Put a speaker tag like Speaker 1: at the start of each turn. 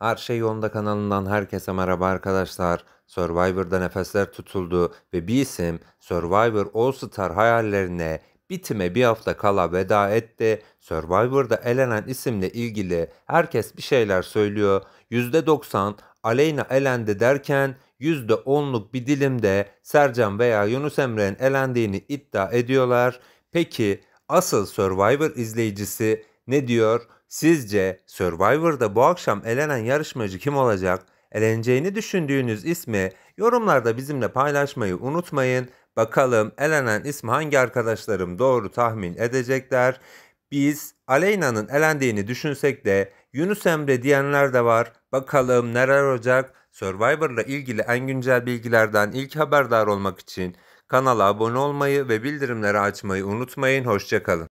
Speaker 1: Her Şey Yolunda kanalından herkese merhaba arkadaşlar. Survivor'da nefesler tutuldu ve bir isim Survivor All Star hayallerine bitime bir hafta kala veda etti. Survivor'da elenen isimle ilgili herkes bir şeyler söylüyor. %90 Aleyna elendi derken %10'luk bir dilimde Sercan veya Yunus Emre'nin elendiğini iddia ediyorlar. Peki asıl Survivor izleyicisi ne diyor? Sizce Survivor'da bu akşam elenen yarışmacı kim olacak? Eleneceğini düşündüğünüz ismi yorumlarda bizimle paylaşmayı unutmayın. Bakalım elenen ismi hangi arkadaşlarım doğru tahmin edecekler? Biz Aleyna'nın elendiğini düşünsek de Yunus Emre diyenler de var. Bakalım neler olacak? Survivor'la ilgili en güncel bilgilerden ilk haberdar olmak için kanala abone olmayı ve bildirimleri açmayı unutmayın. Hoşçakalın.